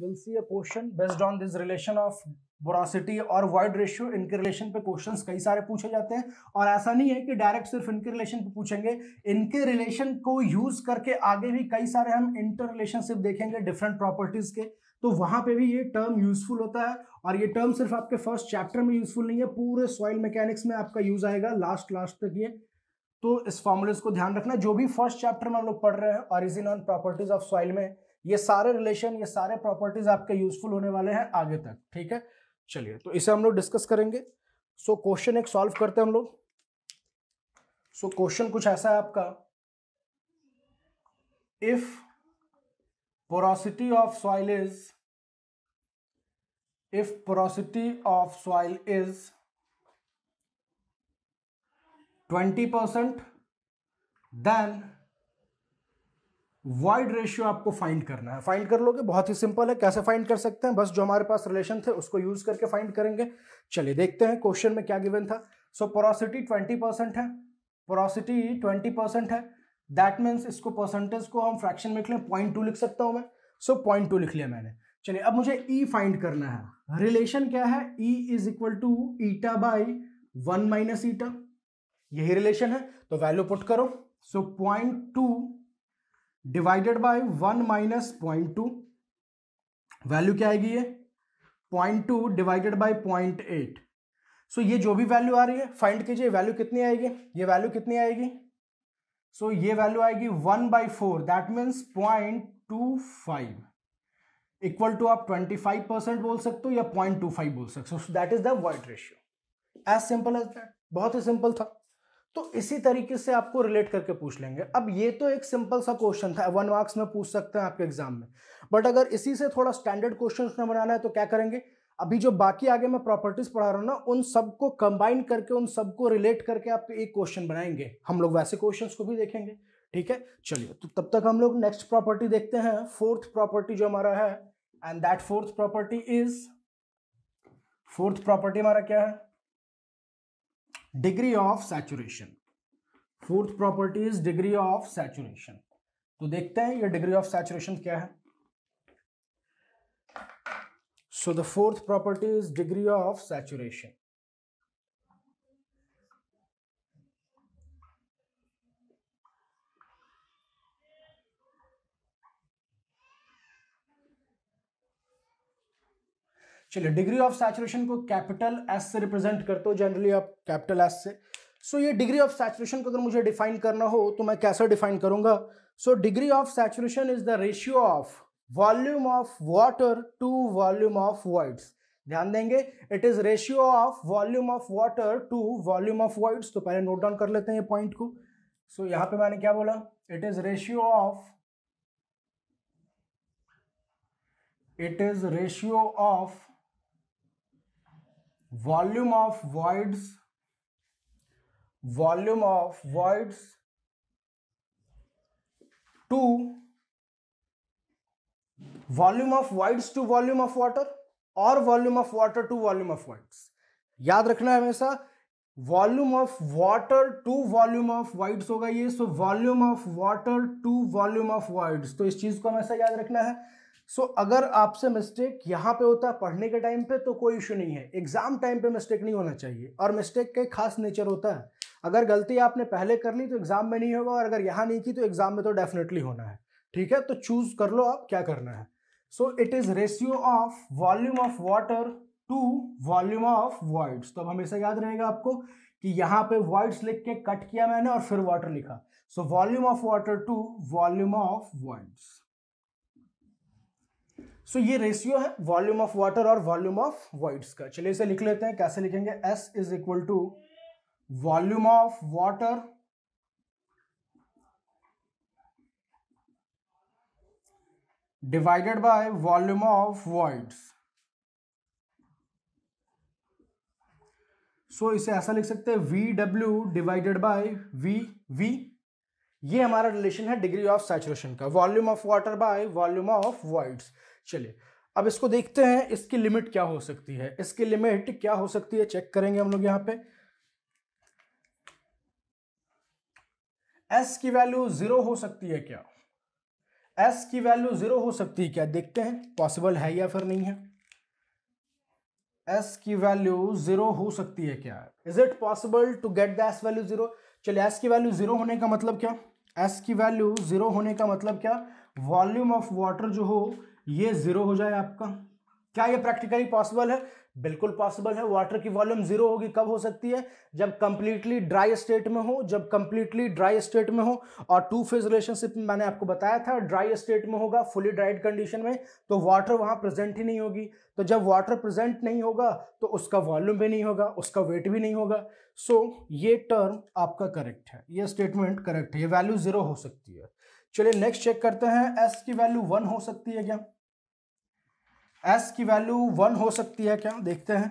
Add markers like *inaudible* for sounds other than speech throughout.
Will see a question based on this relation of porosity और void ratio इनके relation पे questions कई सारे पूछे जाते हैं और ऐसा नहीं है कि डायरेक्ट सिर्फ इनके रिलेशन पे पूछेंगे इनके रिलेशन को यूज करके आगे भी कई सारे हम इंटर रिलेशनशिप देखेंगे डिफरेंट प्रॉपर्टीज के तो वहां पे भी ये टर्म यूजफुल होता है और ये टर्म सिर्फ आपके फर्स्ट चैप्टर में यूजफुल नहीं है पूरे सॉइल मैकेनिक्स में आपका यूज आएगा लास्ट लास्ट तक ये तो इस फॉर्मुलेस को ध्यान रखना जो भी फर्स्ट चैप्टर में हम लोग पढ़ रहे हैं origin on properties of soil में ये सारे रिलेशन ये सारे प्रॉपर्टीज आपके यूजफुल होने वाले हैं आगे तक ठीक है चलिए तो इसे हम लोग डिस्कस करेंगे सो so, क्वेश्चन एक सॉल्व करते हैं हम लोग सो so, क्वेश्चन कुछ ऐसा है आपका if porosity of soil is if of soil is twenty 20% then void ratio आपको फाइंड करना है फाइंड कर लोगे बहुत ही सिंपल है कैसे फाइंड कर सकते हैं बस जो हमारे पास रिलेशन थे उसको यूज करके फाइंड करेंगे चलिए देखते हैं क्वेश्चन में क्या गिवन था सो पोरोसिटी ट्वेंटी परसेंट है पोरोसिटी ट्वेंटी परसेंट है दैट मीन्स इसको परसेंटेज को हम फ्रैक्शन में लिख लें पॉइंट टू लिख सकता हूँ मैं सो पॉइंट टू लिख लिया मैंने चलिए अब मुझे ई e फाइंड करना है रिलेशन क्या है e is equal to eta by one minus eta यही रिलेशन है तो वैल्यू पुट करो so point two divided by one minus point two value क्या आएगी ये point two divided by point eight so ये जो भी वैल्यू आ रही है फाइंड कीजिए वैल्यू कितनी आएगी ये वैल्यू कितनी आएगी सो so, ये वैल्यू आएगी one by four that means point two five equal to आप ट्वेंटी फाइव परसेंट बोल सकते हो या पॉइंट टू फाइव बोल सकते हो so that is the void ratio as simple as that बहुत ही सिंपल था तो इसी तरीके से आपको रिलेट करके पूछ लेंगे अब ये तो एक सिंपल सा क्वेश्चन था वन मार्क्स में पूछ सकते हैं आपके एग्जाम में बट अगर इसी से थोड़ा स्टैंडर्ड क्वेश्चन में बनाना है तो क्या करेंगे अभी जो बाकी आगे मैं प्रॉपर्टीज पढ़ा रहा हूँ ना उन सबको कंबाइन करके उन सबको रिलेट करके आप एक क्वेश्चन बनाएंगे हम लोग वैसे क्वेश्चन को भी देखेंगे ठीक है चलिए तो तब तक हम लोग नेक्स्ट प्रॉपर्टी देखते हैं फोर्थ प्रॉपर्टी जो हमारा है and that fourth property is fourth property हमारा क्या है degree of saturation fourth property is degree of saturation तो देखते हैं ये डिग्री ऑफ सैचुरेशन क्या है so the fourth property is degree of saturation चलिए डिग्री ऑफ सैचुरेशन को कैपिटल एस से रिप्रेजेंट करते हो जनरली आप कैपिटल एस से सो so, ये डिग्री ऑफ सैचुरेशन को अगर मुझे डिफाइन करना हो तो मैं कैसा डिफाइन करूंगा so degree of saturation is the ratio of volume of water to volume of voids ध्यान देंगे it is ratio of volume of water to volume of voids तो पहले नोट डाउन कर लेते हैं ये पॉइंट को सो so, यहां पे मैंने क्या बोला it is ratio of it is ratio of volume of voids volume of voids to volume of voids to volume of water और volume of water to volume of voids याद रखना है हमेशा volume of water to volume of voids होगा ये so volume of water to volume of voids तो इस चीज को हमेशा याद रखना है सो so, अगर आपसे मिस्टेक यहाँ पे होता है पढ़ने के टाइम पे तो कोई इशू नहीं है एग्जाम टाइम पे मिस्टेक नहीं होना चाहिए और मिस्टेक का खास नेचर होता है अगर गलती आपने पहले कर ली तो एग्जाम में नहीं होगा और अगर यहाँ नहीं की तो एग्जाम में तो डेफिनेटली होना है ठीक है तो चूज कर लो आप क्या करना है so it is ratio of volume of water to volume of voids तो अब हमेशा याद रहेगा आपको कि यहाँ पे वॉइड्स लिख के कट किया मैंने और फिर वाटर लिखा so volume of water to volume of voids so ये रेशियो है वॉल्यूम ऑफ वाटर और वॉल्यूम ऑफ वॉइड्स का चलिए इसे लिख लेते हैं कैसे लिखेंगे S is equal to volume of water divided by volume of voids so इसे ऐसा लिख सकते हैं V W divided by V V ये हमारा रिलेशन है डिग्री ऑफ सैचुरेशन का volume of water by volume of voids चलिए अब इसको देखते हैं इसकी लिमिट क्या हो सकती है इसकी लिमिट क्या हो सकती है चेक करेंगे हम लोग यहां पे एस की वैल्यू जीरो हो सकती है क्या एस की वैल्यू जीरो हो सकती है क्या देखते हैं पॉसिबल है या फिर नहीं है एस की वैल्यू जीरो हो सकती है क्या is it possible to get the S value zero चलिए एस की वैल्यू जीरो होने का मतलब क्या एस की वैल्यू जीरो होने का मतलब क्या वॉल्यूम ऑफ वाटर जो हो ये ज़ीरो हो जाए आपका क्या ये प्रैक्टिकली पॉसिबल है बिल्कुल पॉसिबल है वाटर की वॉल्यूम जीरो होगी कब हो सकती है जब कंप्लीटली ड्राई स्टेट में हो जब कंप्लीटली ड्राई स्टेट में हो और टू फेज रिलेशनशिप मैंने आपको बताया था ड्राई स्टेट में होगा फुली ड्राइड कंडीशन में तो वाटर वहाँ प्रेजेंट ही नहीं होगी तो जब वाटर प्रेजेंट नहीं होगा तो उसका वॉल्यूम भी नहीं होगा उसका वेट भी नहीं होगा सो so, ये टर्म आपका करेक्ट है ये स्टेटमेंट करेक्ट है ये वैल्यू जीरो हो सकती है चलिए नेक्स्ट चेक करते हैं एस की वैल्यू वन हो सकती है क्या एस की वैल्यू वन हो सकती है क्या देखते हैं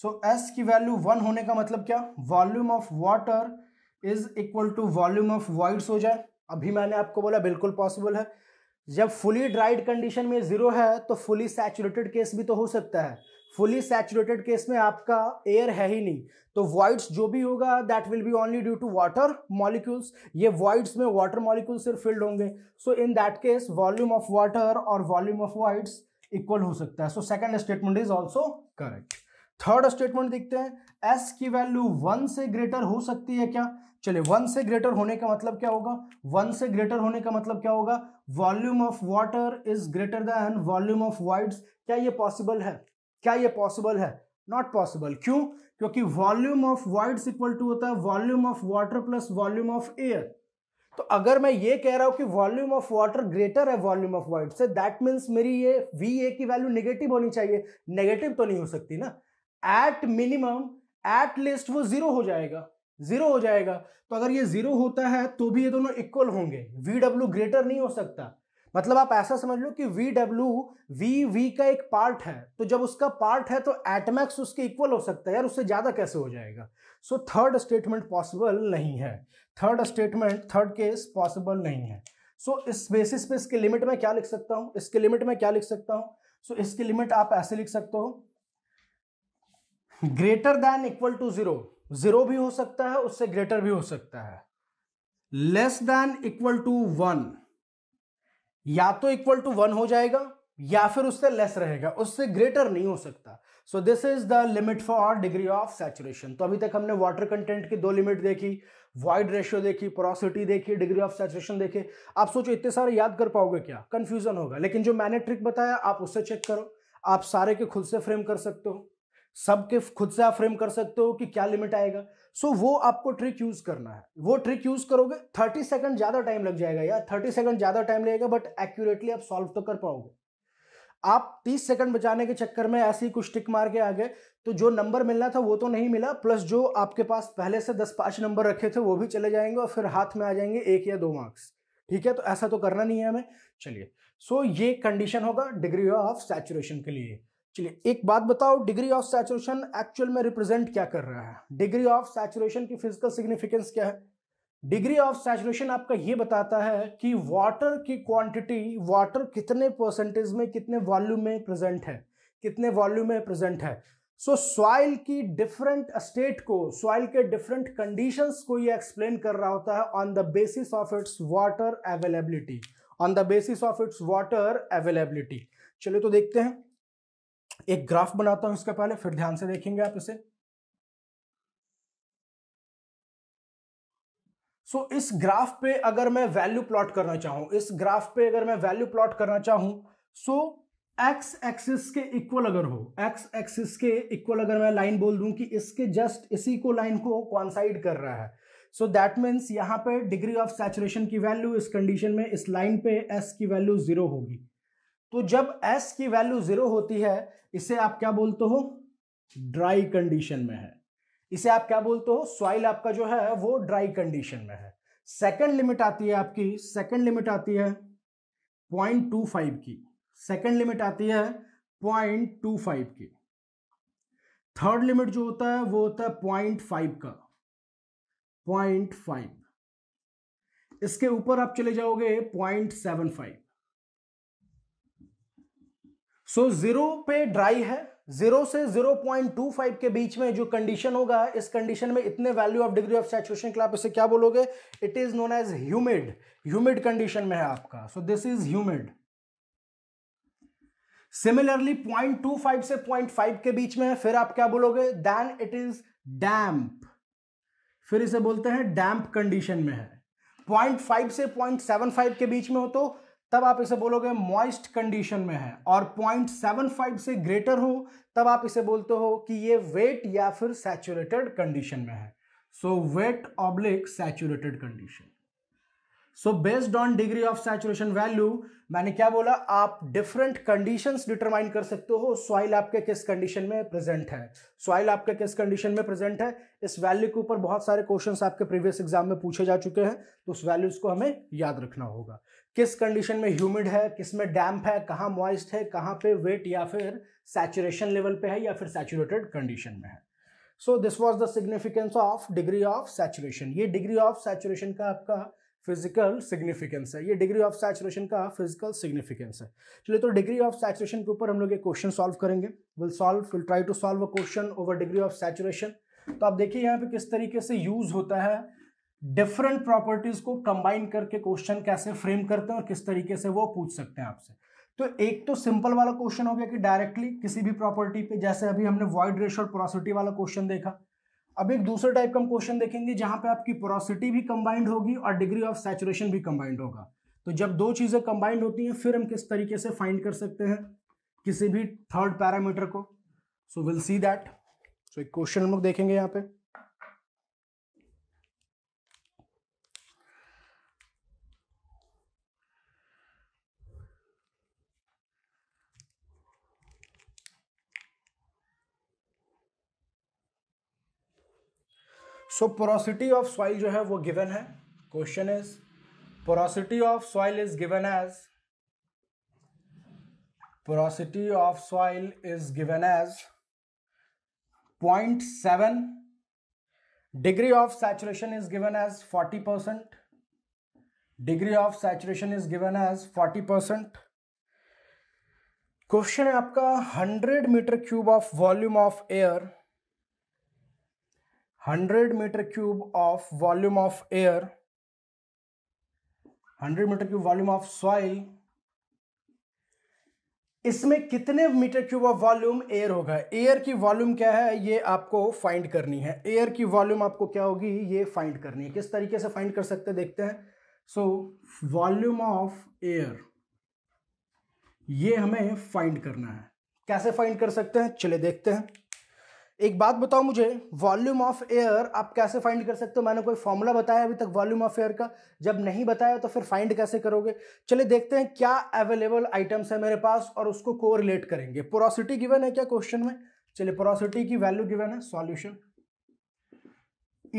सो so, एस की वैल्यू वन होने का मतलब क्या volume of water is equal to volume of voids हो जाए अभी मैंने आपको बोला बिल्कुल पॉसिबल है जब फुली ड्राइड कंडीशन में ज़ीरो है तो फुली सैचुरेटेड केस भी तो हो सकता है फुली सैचुरेटेड केस में आपका एयर है ही नहीं तो वॉइड्स जो भी होगा that will be only due to water molecules ये वॉइड्स में वाटर मॉलिक्यूल्स सिर्फ फिल्ड होंगे so in that case volume of water और वॉल्यूम ऑफ वाइड्स इक्वल हो सकता है so second statement is also correct third statement देखते हैं एस की वैल्यू वन से ग्रेटर हो सकती है क्या चलिए वन से ग्रेटर होने का मतलब क्या होगा वन से ग्रेटर होने का मतलब क्या होगा volume of water is greater than volume of voids क्या ये पॉसिबल है क्या ये पॉसिबल है नॉट पॉसिबल क्यों क्योंकि volume of voids equal to होता है volume of water plus volume of air तो अगर मैं ये कह रहा हूं कि वॉल्यूम ऑफ वाटर ग्रेटर है वॉल्यूम ऑफ वाइट से दैट मीन्स मेरी ये वी ए की वैल्यू नेगेटिव होनी चाहिए नेगेटिव तो नहीं हो सकती ना एट मिनिमम एट लिस्ट वो जीरो हो जाएगा जीरो हो जाएगा तो अगर ये जीरो होता है तो भी ये दोनों इक्वल होंगे वी डब्ल्यू ग्रेटर नहीं हो सकता मतलब आप ऐसा समझ लो कि वी डब्ल्यू वी वी का एक पार्ट है तो जब उसका पार्ट है तो एटमैक्स उसके इक्वल हो सकता है यार उससे ज़्यादा कैसे हो जाएगा सो थर्ड स्टेटमेंट पॉसिबल नहीं है third statement third case possible नहीं है सो so, इस बेसिस पे इसके लिमिट में क्या लिख सकता हूं इसके लिमिट में क्या लिख सकता हूं सो so, इसकी लिमिट आप ऐसे लिख सकते हो greater than equal to zero zero भी हो सकता है उससे ग्रेटर भी हो सकता है less than equal to one या तो इक्वल टू वन हो जाएगा या फिर उससे लेस रहेगा उससे ग्रेटर नहीं हो सकता so this is the limit for degree of saturation तो अभी तक हमने वाटर कंटेंट की दो लिमिट देखी वाइड रेशियो देखी पोरोसिटी देखी डिग्री ऑफ सैचुरेशन देखे आप सोचो इतने सारे याद कर पाओगे क्या कंफ्यूजन होगा लेकिन जो मैंने ट्रिक बताया आप उससे चेक करो आप सारे के खुद से फ्रेम कर सकते हो सब के खुद से आप फ्रेम कर सकते हो कि क्या लिमिट आएगा सो वो आपको ट्रिक यूज करना है वो ट्रिक यूज करोगे थर्टी सेकंड ज्यादा टाइम लग जाएगा यार थर्टी सेकंड ज्यादा टाइम लगेगा बट एक्यूरेटली आप सॉल्व तो कर पाओगे आप तीस सेकंड बचाने के चक्कर में ऐसे ही कुछ टिक मार के आ गए तो जो नंबर मिलना था वो तो नहीं मिला प्लस जो आपके पास पहले से दस पांच नंबर रखे थे वो भी चले जाएंगे और फिर हाथ में आ जाएंगे एक या दो मार्क्स ठीक है तो ऐसा तो करना नहीं है हमें चलिए सो so, ये कंडीशन होगा डिग्री ऑफ सैचुरेशन के लिए चलिए एक बात बताओ डिग्री ऑफ सैचुरेशन एक्चुअल में रिप्रेजेंट क्या कर रहा है डिग्री ऑफ सैचुरेशन की फिजिकल सिग्निफिकेंस क्या है डिग्री ऑफ सैचुरेशन आपका ये बताता है कि वाटर की क्वांटिटी वाटर कितने परसेंटेज में कितने वॉल्यूम में प्रेजेंट है कितने वॉल्यूम में प्रेजेंट है सो so, सॉइल की डिफरेंट स्टेट को सॉइल के डिफरेंट कंडीशंस को यह एक्सप्लेन कर रहा होता है on the basis of its water availability on the basis of its water availability चलिए तो देखते हैं एक ग्राफ बनाता हूं इसके पहले फिर ध्यान से देखेंगे आप इसे सो so, इस ग्राफ पे अगर मैं वैल्यू प्लॉट करना चाहूं इस ग्राफ पे अगर मैं वैल्यू प्लॉट करना चाहूं सो एक्स एक्सिस के इक्वल अगर हो एक्स एक्सिस के इक्वल अगर मैं लाइन बोल दूं कि इसके जस्ट इसी को लाइन को कॉन्साइड कर रहा है सो दैट मीन्स यहाँ पे डिग्री ऑफ सैचुरेशन की वैल्यू इस कंडीशन में इस लाइन पे एस की वैल्यू जीरो होगी तो जब एस की वैल्यू जीरो होती है इसे आप क्या बोलते हो ड्राई कंडीशन में है इसे आप क्या बोलते हो सॉइल आपका जो है वो ड्राई कंडीशन में है सेकंड लिमिट आती है आपकी सेकंड लिमिट आती है पॉइंट टू फाइव की सेकंड लिमिट आती है पॉइंट टू फाइव की थर्ड लिमिट जो होता है वो होता है पॉइंट फाइव का पॉइंट फाइव इसके ऊपर आप चले जाओगे point seven five so so, zero पे ड्राई है जीरो से जीरो पॉइंट टू फाइव के बीच में जो कंडीशन होगा इस कंडीशन में इतने value of degree of saturation के आप इसे क्या बोलोगे it is known as humid humid condition में है आपका so this is humid similarly point two five से पॉइंट फाइव के बीच में है फिर आप क्या बोलोगे देन इट इज डैम्प फिर इसे बोलते हैं डैम्प कंडीशन में है पॉइंट फाइव से पॉइंट सेवन फाइव के बीच में हो तो तब आप इसे बोलोगे मॉइस्ट कंडीशन में है और 0.75 से ग्रेटर हो तब आप इसे बोलते हो कि ये वेट या फिर सैचुरेटेड कंडीशन में है so wet oblique saturated condition so based on degree of saturation value मैंने क्या बोला आप डिफरेंट कंडीशंस डिटरमाइन कर सकते हो सॉइल आपके किस कंडीशन में प्रेजेंट है सॉइल आपके किस कंडीशन में प्रेजेंट है इस वैल्यू के ऊपर बहुत सारे क्वेश्चंस आपके प्रीवियस एग्जाम में पूछे जा चुके हैं तो उस वैल्यूज को हमें याद रखना होगा किस कंडीशन में ह्यूमिड है किस में डैम्प है कहाँ मॉइस्ट है कहाँ पे वेट या फिर सैचुरेशन लेवल पे है या फिर सैचुरेटेड कंडीशन में है so this was the significance of degree of saturation ये डिग्री ऑफ सैचुरेशन का आपका फिजिकल सिग्निफिकेंस है ये डिग्री ऑफ सैचुरेशन का फिजिकल सिग्निफिकेंस है चलिए तो डिग्री ऑफ सैचुरेशन के ऊपर हम लोग एक क्वेश्चन सॉल्व करेंगे will solve will try to solve a question over degree of saturation तो आप देखिए यहाँ पे किस तरीके से यूज होता है डिफरेंट प्रॉपर्टीज को कंबाइन करके क्वेश्चन कैसे फ्रेम करते हैं और किस तरीके से वो पूछ सकते हैं आपसे तो एक तो सिंपल वाला क्वेश्चन हो गया कि डायरेक्टली किसी भी प्रॉपर्टी पे जैसे अभी हमने वॉइड रेशो और पोरोसिटी वाला क्वेश्चन देखा अब एक दूसरे टाइप का हम क्वेश्चन देखेंगे जहां पे आपकी पोरोसिटी भी कंबाइंड होगी और डिग्री ऑफ सैचुरेशन भी कंबाइंड होगा तो जब दो चीज़ें कंबाइंड होती हैं फिर हम किस तरीके से फाइंड कर सकते हैं किसी भी थर्ड पैरामीटर को so will see that so एक क्वेश्चन हम लोग देखेंगे यहाँ पे सो पोरोसिटी ऑफ सॉइल जो है वो गिवन है question is porosity of soil is given as porosity of soil is given as point seven degree of saturation is saturation as forty percent degree of saturation is given as forty percent question है आपका hundred metre cube of volume of air hundred metre cube of volume of air hundred metre cube volume of soil इसमें कितने meter cube of volume air होगा air की volume क्या है ये आपको फाइंड करनी है एयर की वॉल्यूम आपको क्या होगी ये फाइंड करनी है किस तरीके से फाइंड कर सकते हैं देखते हैं सो वॉल्यूम ऑफ एयर ये हमें फाइंड करना है कैसे फाइंड कर सकते हैं चले देखते हैं एक बात बताओ मुझे वॉल्यूम ऑफ एयर आप कैसे फाइंड कर सकते हो मैंने कोई फॉर्मूला बताया अभी तक वॉल्यूम ऑफ एयर का जब नहीं बताया तो फिर फाइंड कैसे करोगे चलिए देखते हैं क्या अवेलेबल आइटम्स है मेरे पास और उसको को रिलेट करेंगे पोरोसिटी गिवन है क्या क्वेश्चन में चलिए पोरोसिटी की वैल्यू गिवन है सॉल्यूशन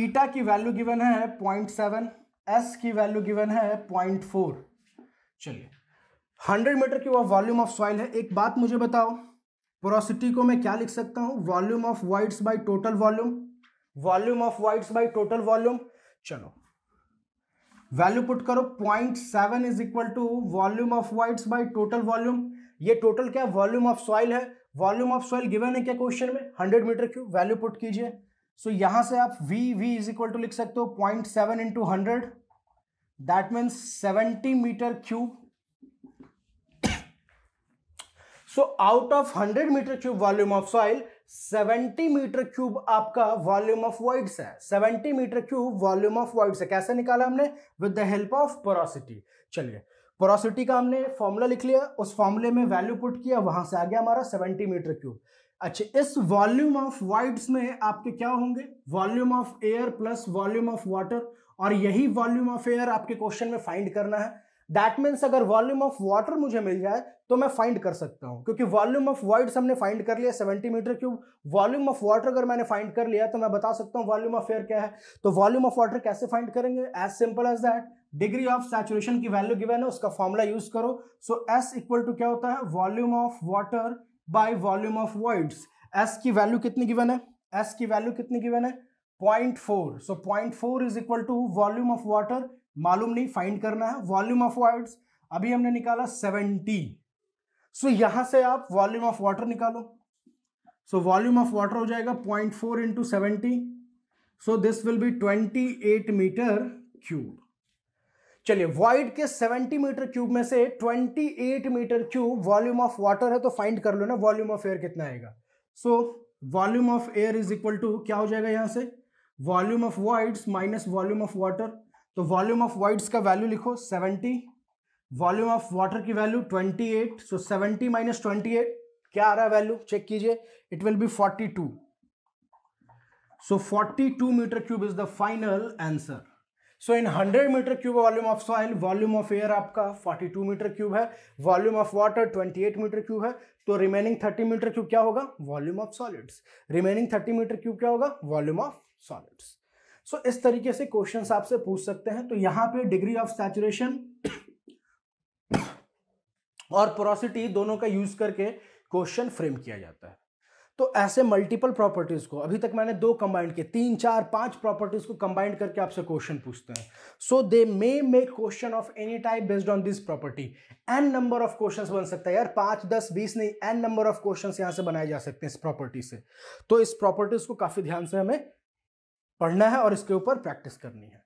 ईटा की वैल्यू गिवन है पॉइंट सेवन एस की वैल्यू गिवन है पॉइंट फोर चलिए हंड्रेड मीटर की वह वॉल्यूम ऑफ सॉइल है एक बात मुझे बताओ पोरोसिटी को मैं क्या लिख सकता हूं volume of voids by total volume volume of voids by total volume चलो वैल्यू पुट करो point seven is equal to volume of voids by total volume ये टोटल क्या वॉल्यूम ऑफ सॉइल है वॉल्यूम ऑफ सॉइल गिवन है क्या question में hundred metre cube value put कीजिए so so, यहां से आप V V is equal to लिख सकते हो point seven into hundred that means seventy metre cube so out of hundred metre cube volume of soil seventy metre cube आपका volume of voids है seventy metre cube volume of voids है कैसे निकाला हमने with the help of porosity चलिए porosity का हमने formula लिख लिया उस फॉर्मूले में वैल्यू पुट किया वहां से आ गया हमारा सेवेंटी मीटर क्यूब अच्छा इस वॉल्यूम ऑफ वाइड्स में आपके क्या होंगे volume of air plus volume of water और यही वॉल्यूम ऑफ एयर आपके क्वेश्चन में फाइंड करना है दैट मीन्स अगर वॉल्यूम ऑफ वाटर मुझे मिल जाए तो मैं फाइंड कर सकता हूँ क्योंकि वॉल्यूम ऑफ वर्ड्स हमने फाइंड कर लिया 70 metre cube volume of water अगर मैंने फाइंड कर लिया तो मैं बता सकता हूँ वॉल्यूम ऑफ एयर क्या है तो वॉल्यूम ऑफ वाटर कैसे फाइंड करेंगे as simple as that degree of saturation की वैल्यू गिवन है उसका फॉर्मूला यूज करो सो एस इक्वल टू क्या होता है volume of water by volume of voids S की वैल्यू कितनी गिवन है एस की वैल्यू कितनी गिवन है point four so point four is equal to volume of water मालूम नहीं फाइंड करना है वॉल्यूम ऑफ वर्ड्स अभी हमने निकाला सेवेंटी सो so, यहां से आप वॉल्यूम ऑफ वाटर निकालो सो वॉल्यूम ऑफ वाटर हो जाएगा point four into seventy so this will be twenty eight metre cube चलिए वॉइड के सेवेंटी मीटर क्यूब में से twenty eight metre cube volume of water है तो फाइंड कर लो ना वॉल्यूम ऑफ एयर कितना आएगा so volume of air is equal to क्या हो जाएगा यहां से volume of voids minus volume of water तो वॉल्यूम ऑफ वाइड्स का वैल्यू लिखो सेवेंटी वॉल्यूम ऑफ वाटर की value twenty eight so seventy minus twenty eight क्या आ रहा है वैल्यू चेक कीजिए it will be forty two so forty two metre cube is the final answer so in 100 metre cube volume of soil volume of air आपका 42 metre cube है volume of water 28 metre cube है तो remaining 30 metre cube क्या होगा volume of solids remaining 30 metre cube क्या होगा volume of solids so so, इस तरीके से क्वेश्चन आपसे पूछ सकते हैं तो यहां पे डिग्री ऑफ सैचुरेशन और पोरोसिटी दोनों का यूज करके क्वेश्चन फ्रेम किया जाता है तो ऐसे मल्टीपल प्रॉपर्टीज को अभी तक मैंने दो कंबाइंड किए तीन चार पांच प्रॉपर्टीज को कंबाइंड करके आपसे क्वेश्चन पूछते हैं so they may make question of any type based on this property n number of question बन सकता है यार पांच दस बीस नहीं एन नंबर ऑफ क्वेश्चन यहां से बनाए जा सकते हैं इस प्रॉपर्टी से तो इस प्रॉपर्टीज को काफी ध्यान से हमें पढ़ना है और इसके ऊपर प्रैक्टिस करनी है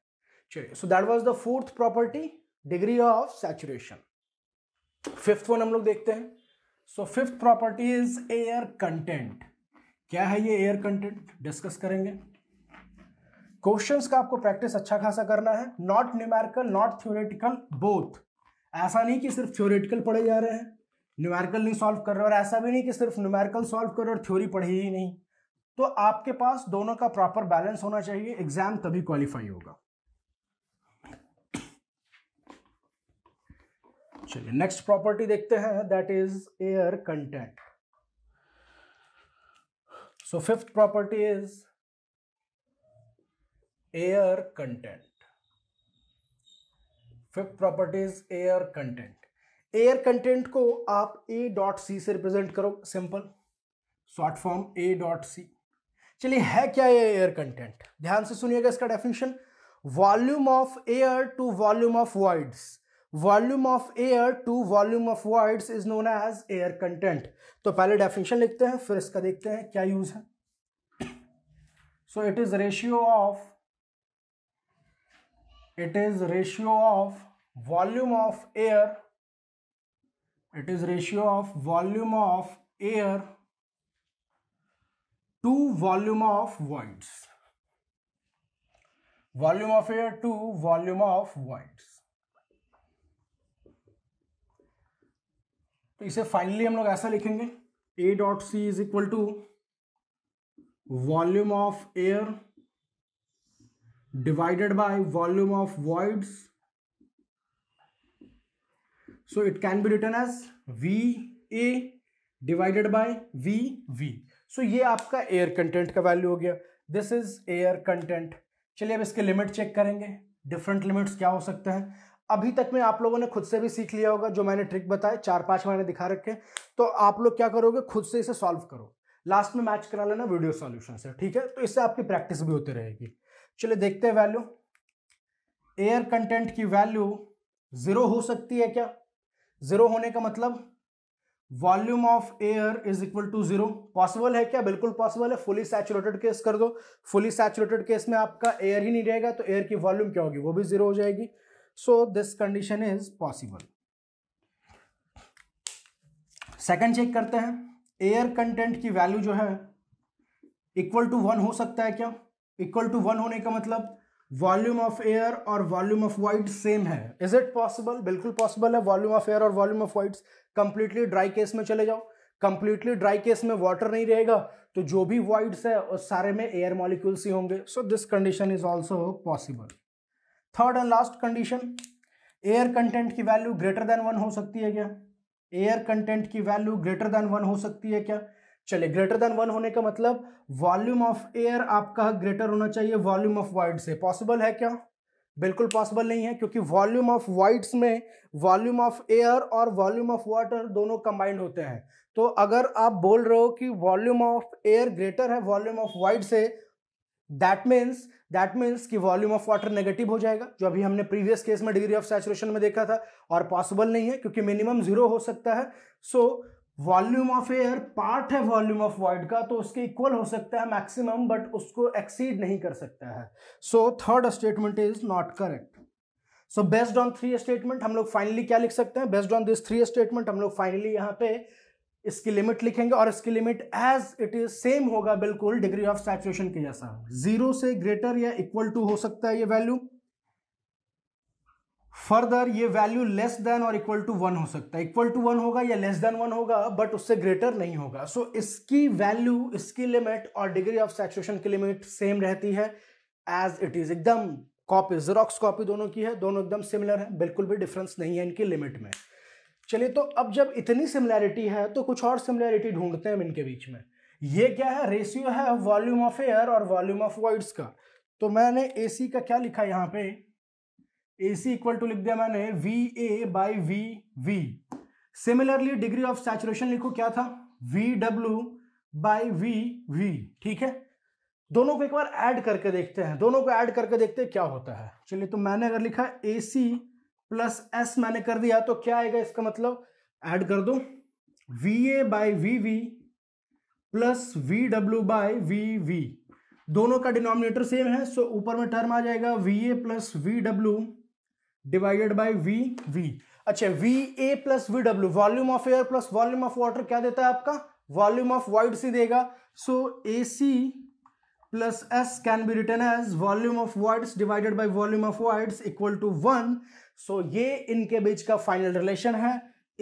चलिए so that was the fourth property degree of saturation fifth one हम लोग देखते हैं so fifth property is air content क्या है ये एयर कंटेंट डिस्कस करेंगे क्वेश्चंस का आपको प्रैक्टिस अच्छा खासा करना है not numerical not theoretical both ऐसा नहीं कि सिर्फ थ्योरेटिकल पढ़े जा रहे हैं न्यूमेरिकल नहीं सॉल्व कर रहे और ऐसा भी नहीं कि सिर्फ न्यूमेरिकल सॉल्व कर रहे और थ्योरी पढ़ी ही नहीं तो आपके पास दोनों का प्रॉपर बैलेंस होना चाहिए एग्जाम तभी क्वालिफाई होगा चलिए नेक्स्ट प्रॉपर्टी देखते हैं that is air content so fifth property is air content fifth property is air content air content को आप ए डॉट सी से रिप्रेजेंट करो simple short form A dot C चलिए है क्या ये एयर कंटेंट ध्यान से सुनिएगा इसका definition volume of air to volume of voids volume of air to volume of voids is known as air content तो पहले डेफिनेशन लिखते हैं फिर इसका देखते हैं क्या यूज है so it is ratio of it is ratio of volume of air it is ratio of volume of air to volume of voids volume of air to volume of voids तो इसे finally हम लोग ऐसा लिखेंगे A dot C is equal to volume of air divided by volume of voids so it can be written as V A divided by V V so so, ये आपका air content का value हो गया this is air content चलिए अब इसके limit check करेंगे different limits क्या हो सकते हैं अभी तक में आप लोगों ने खुद से भी सीख लिया होगा जो मैंने ट्रिक बताए चार पांच मैंने दिखा रखे तो आप लोग क्या करोगे खुद से इसे सॉल्व करो लास्ट में मैच करा लेना वीडियो सॉल्यूशन से ठीक है तो इससे आपकी प्रैक्टिस भी होती रहेगी चलिए देखते हैं वैल्यू एयर कंटेंट की वैल्यू ज़ीरो हो सकती है क्या ज़ीरो होने का मतलब volume of air is equal to zero possible है क्या बिल्कुल पॉसिबल है फुली सैचुरेटेड केस कर दो फुली सैचुरेटेड केस में आपका एयर ही नहीं रहेगा तो एयर की वॉल्यूम क्या होगी वो भी जीरो हो जाएगी so this condition is possible second check करते हैं एयर कंटेंट की वैल्यू जो है इक्वल टू वन हो सकता है क्या इक्वल टू वन होने का मतलब वॉल्यूम ऑफ एयर और वॉल्यूम ऑफ वाइट सेम है इज इट पॉसिबल बिल्कुल पॉसिबल है वॉल्यूम ऑफ एयर और volume of void completely dry case में चले जाओ कंप्लीटली ड्राई केस में वाटर नहीं रहेगा तो जो भी वाइड्स है उस सारे में एयर मॉलिक्यूल्स ही होंगे so this condition is also possible third and last condition air content की वैल्यू ग्रेटर देन वन हो सकती है क्या एयर कंटेंट की वैल्यू ग्रेटर देन वन हो सकती है क्या चलिए ग्रेटर देन वन होने का मतलब वॉल्यूम ऑफ एयर आपका ग्रेटर होना चाहिए वॉल्यूम ऑफ वाइड से पॉसिबल है क्या बिल्कुल पॉसिबल नहीं है क्योंकि वॉल्यूम ऑफ वाइड्स में वॉल्यूम ऑफ एयर और वॉल्यूम ऑफ वाटर दोनों कंबाइंड होते हैं तो अगर आप बोल रहे हो कि वॉल्यूम ऑफ एयर ग्रेटर है वॉल्यूम ऑफ वाइड से दैट मीन्स दैट मीन्स कि वॉल्यूम ऑफ वाटर नेगेटिव हो जाएगा जो अभी हमने प्रीवियस केस में डिग्री ऑफ सेचुरेशन में देखा था और पॉसिबल नहीं है क्योंकि मिनिमम जीरो हो सकता है so so, volume of air part है वॉल्यूम ऑफ वॉइड का तो उसके इक्वल हो सकता है मैक्सिमम बट उसको एक्सीड नहीं कर सकता है so third statement is not correct so based on three statement हम लोग फाइनली क्या लिख सकते हैं based on this three statement हम लोग फाइनली यहाँ पे इसकी लिमिट लिखेंगे और इसकी limit as it is same होगा बिल्कुल डिग्री ऑफ सैचुएशन के जैसा जीरो से ग्रेटर या इक्वल टू हो सकता है ये वैल्यू फर्दर ये वैल्यू लेस देन और इक्वल टू वन हो सकता है इक्वल टू वन होगा या लेस देन वन होगा बट उससे ग्रेटर नहीं होगा सो so, इसकी वैल्यू इसकी लिमिट और डिग्री ऑफ सेचुएशन की लिमिट सेम रहती है एज इट इज एकदम कॉपी जेरोक्स कॉपी दोनों की है दोनों एकदम सिमिलर है बिल्कुल भी डिफरेंस नहीं है इनकी लिमिट में चलिए तो अब जब इतनी सिमिलैरिटी है तो कुछ और सिमिलैरिटी ढूंढते हैं हम इनके बीच में ये क्या है रेशियो है वॉल्यूम ऑफ एयर और वॉल्यूम ऑफ वाइड्स का तो मैंने एसी का क्या लिखा यहाँ पे ए सी इक्वल टू लिख दिया मैंने V A by V V similarly degree of saturation लिखो क्या था V W by V V ठीक है दोनों को एक बार ऐड करके देखते हैं दोनों को ऐड करके देखते हैं क्या होता है चलिए तो मैंने अगर लिखा ए सी प्लस एस मैंने कर दिया तो क्या आएगा इसका मतलब ऐड कर दो V A by V V plus V W by V V दोनों का डिनोमिनेटर सेम है सो ऊपर में टर्म आ जाएगा V A plus V W divided by V V अच्छा V A plus V W volume of air plus volume of water क्या देता है आपका वॉल्यूम ऑफ वाइड सी देगा so A C plus S can be written as volume of voids divided by volume of voids equal to one so ये इनके बीच का फाइनल रिलेशन है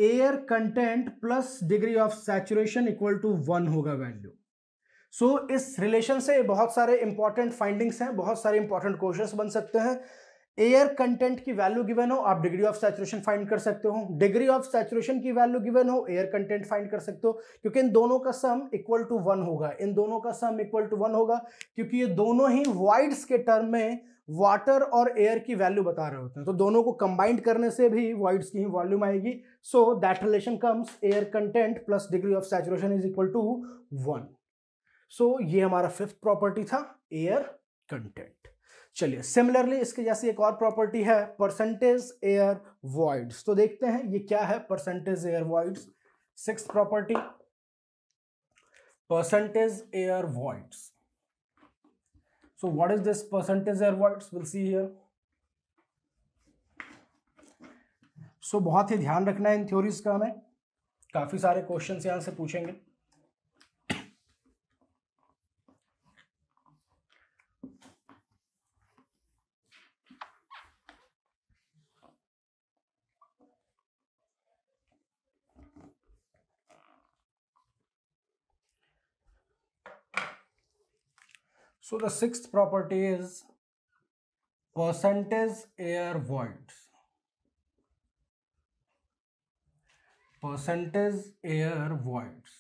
air content plus degree of saturation equal to one होगा value so so, इस relation से बहुत सारे इंपॉर्टेंट फाइंडिंग्स हैं बहुत सारे इंपॉर्टेंट क्वेश्चन बन सकते हैं एयर कंटेंट की वैल्यू गिवन हो आप डिग्री ऑफ सैचुरेशन फाइंड कर सकते हो डिग्री ऑफ सैचुरेशन की वैल्यू गिवन हो एयर कंटेंट फाइंड कर सकते हो क्योंकि इन दोनों का सम इक्वल टू वन होगा इन दोनों का सम इक्वल टू वन होगा क्योंकि ये दोनों ही वाइड्स के टर्म में वाटर और एयर की वैल्यू बता रहे होते हैं तो दोनों को कंबाइंड करने से भी वाइड्स की ही वॉल्यूम आएगी so that relation comes air content plus degree of saturation is equal to one so ये हमारा फिफ्थ प्रॉपर्टी था एयर कंटेंट चलिए सिमिलरली इसके जैसी एक और प्रॉपर्टी है परसेंटेज एयर वॉइड्स तो देखते हैं ये क्या है percentage air voids six property percentage air voids what is this percentage air airvoids will see here so बहुत ही ध्यान रखना है इन थ्योरीज का हमें काफ़ी सारे क्वेश्चन यहां से पूछेंगे So the sixth property is percentage air void. Percentage air voids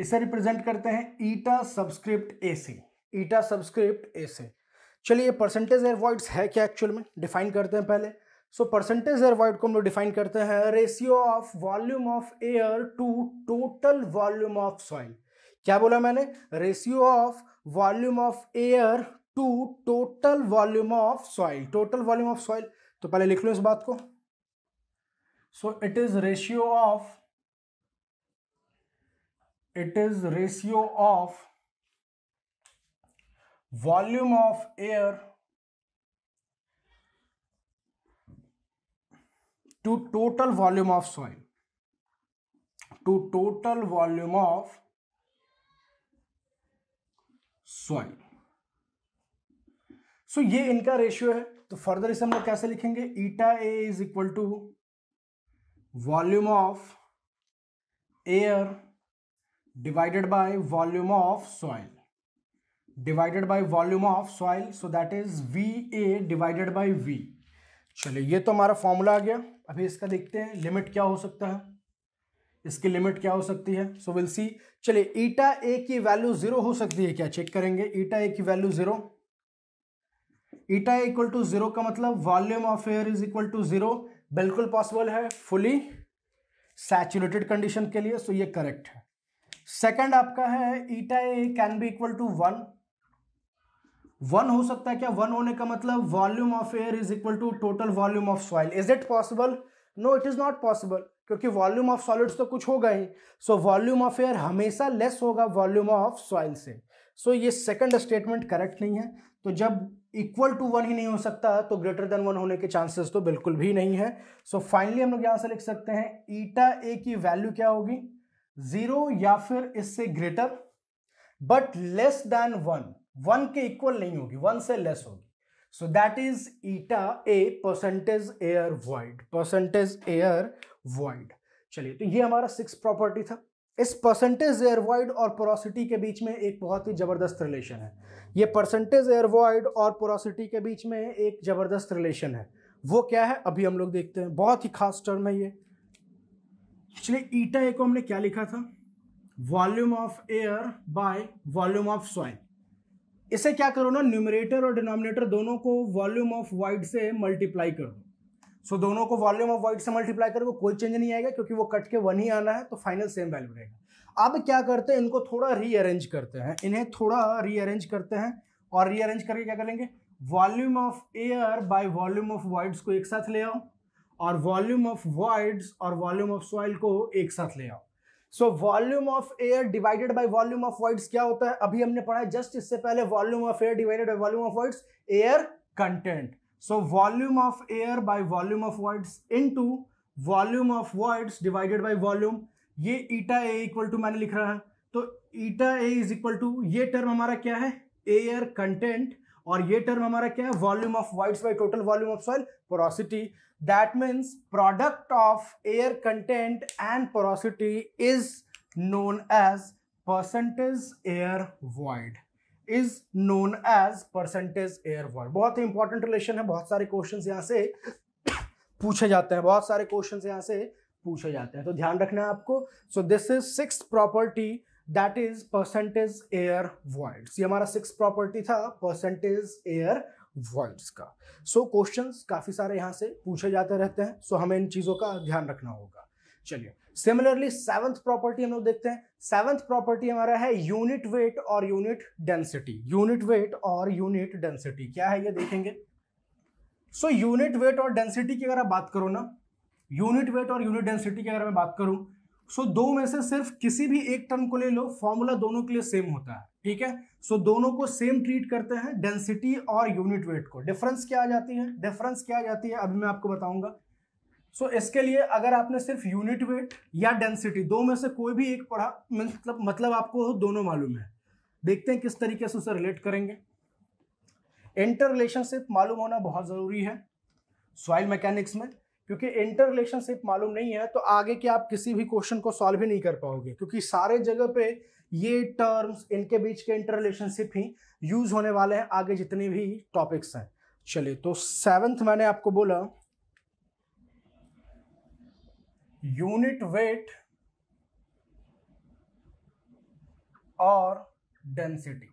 इसे रिप्रेजेंट करते हैं ईटा सब्सक्रिप्ट ए से ईटा सब्सक्रिप्ट ए से चलिए परसेंटेज एयर वॉइड्स है क्या एक्चुअल में डिफाइन करते हैं पहले सो परसेंटेज एयर वॉइड को हम लोग डिफाइन करते हैं ratio of volume of air to total volume of soil क्या बोला मैंने ratio of volume of air to total volume of soil total volume of soil तो पहले लिख लो इस बात को so it is ratio of it is ratio of volume of air to total volume of soil to total volume of soil so ये इनका ratio है तो फर्दर इसे हम लोग कैसे लिखेंगे eta A is equal to volume of air divided by volume of soil divided by volume of soil so that is V A divided by V चलिए ये तो हमारा फॉर्मूला आ गया अभी इसका देखते हैं लिमिट क्या हो सकता है इसकी लिमिट क्या हो सकती है सो विल सी चलिए ईटा ए की वैल्यू जीरो हो सकती है क्या चेक करेंगे ईटा ए की value zero eta equal to zero का मतलब volume of air is equal to zero बिल्कुल पॉसिबल है फुली सैचुरेटेड कंडीशन के लिए सो so ये करेक्ट है सेकेंड आपका है eta A can be equal to one one हो सकता है क्या वन होने का मतलब volume of air is equal to total volume of soil is it possible no it is not possible क्योंकि वॉल्यूम ऑफ सॉलिड्स तो कुछ होगा ही सो वॉल्यूम ऑफ एयर हमेशा लेस होगा वॉल्यूम ऑफ सॉइल से सो so, ये second statement correct नहीं है तो जब इक्वल टू वन ही नहीं हो सकता तो ग्रेटर देन वन होने के चांसेस तो बिल्कुल भी नहीं है सो so, फाइनली हम लोग यहाँ से लिख सकते हैं ईटा ए की वैल्यू क्या होगी जीरो या फिर इससे greater but less than one one के इक्वल नहीं होगी वन से लेस होगी so that is eta A percentage air void percentage air void चलिए तो ये हमारा सिक्स प्रॉपर्टी था इस परसेंटेज एयरवॉइड और पोरोसिटी के बीच में एक बहुत ही ज़बरदस्त रिलेशन है ये परसेंटेज एयर वाइड और पोरोसिटी के बीच में एक ज़बरदस्त रिलेशन है वो क्या है अभी हम लोग देखते हैं बहुत ही खास टर्म है ये पिछले ईटा ए को हमने क्या लिखा था volume of air by volume of soil इसे क्या करो ना न्यूमरेटर और डिनोमिनेटर दोनों को वॉल्यूम ऑफ वाइड से मल्टीप्लाई करो सो दोनों को वॉल्यूम ऑफ वाइट से मल्टीप्लाई करोगे कोई चेंज नहीं आएगा क्योंकि वो कट के वन ही आना है तो फाइनल सेम वैल्यू रहेगा अब क्या करते हैं इनको थोड़ा रीअरेंज करते हैं इन्हें थोड़ा रीअरेंज करते हैं और रीअरेंज करके क्या करेंगे volume of air by volume of voids को एक साथ ले आओ और वॉल्यूम ऑफ वाइड्स और वॉल्यूम ऑफ सॉइल को एक साथ ले आओ so volume of air divided by volume of voids क्या होता है अभी हमने पढ़ा है जस्ट इससे पहले volume of air divided by volume of voids air content so volume of air by volume of voids into volume of voids divided by volume ये ईटा ए इक्वल टू मैंने लिख रहा है तो eta A is equal to ये term हमारा क्या है एयर कंटेंट और ये टर्म हमारा क्या है volume of voids by total volume of soil porosity that means product of air content and porosity is known as percentage air void is known as percentage air एयरफॉल बहुत ही important relation है बहुत सारे question यहाँ से पूछे जाते हैं बहुत सारे क्वेश्चन यहाँ से पूछे जाते हैं तो ध्यान रखना है आपको so this is six property that is percentage air voids ये हमारा सिक्स प्रॉपर्टी था परसेंटेज एयर वर्ड्स का सो so, क्वेश्चंस काफ़ी सारे यहाँ से पूछे जाते रहते हैं सो so, हमें इन चीज़ों का ध्यान रखना होगा चलिए सिमिलरली सेवंथ प्रॉपर्टी हम लोग देखते हैं सेवंथ प्रॉपर्टी हमारा है यूनिट वेट और यूनिट डेंसिटी यूनिट वेट और यूनिट डेंसिटी क्या है ये देखेंगे सो यूनिट वेट और डेंसिटी की अगर आप बात करो ना यूनिट वेट और यूनिट डेंसिटी की अगर मैं बात करूं सो so, दो में से सिर्फ किसी भी एक टर्म को ले लो फॉर्मूला दोनों के लिए सेम होता है ठीक है सो so, दोनों को सेम ट्रीट करते हैं डेंसिटी और यूनिट वेट को डिफरेंस क्या आ जाती है डिफरेंस क्या आ जाती है अभी मैं आपको बताऊंगा सो so, इसके लिए अगर आपने सिर्फ यूनिट वेट या डेंसिटी दो में से कोई भी एक पढ़ा मतलब मतलब आपको दोनों मालूम है देखते हैं किस तरीके से उसे रिलेट करेंगे इंटर रिलेशनशिप मालूम होना बहुत ज़रूरी है सॉइल मैकेनिक्स में क्योंकि इंटर रिलेशनशिप मालूम नहीं है तो आगे के आप किसी भी क्वेश्चन को सॉल्व ही नहीं कर पाओगे क्योंकि सारे जगह पे ये टर्म्स इनके बीच के इंटर रिलेशनशिप ही यूज होने वाले हैं आगे जितने भी टॉपिक्स हैं चलिए तो सेवन्थ मैंने आपको बोला यूनिट वेट और डेंसिटी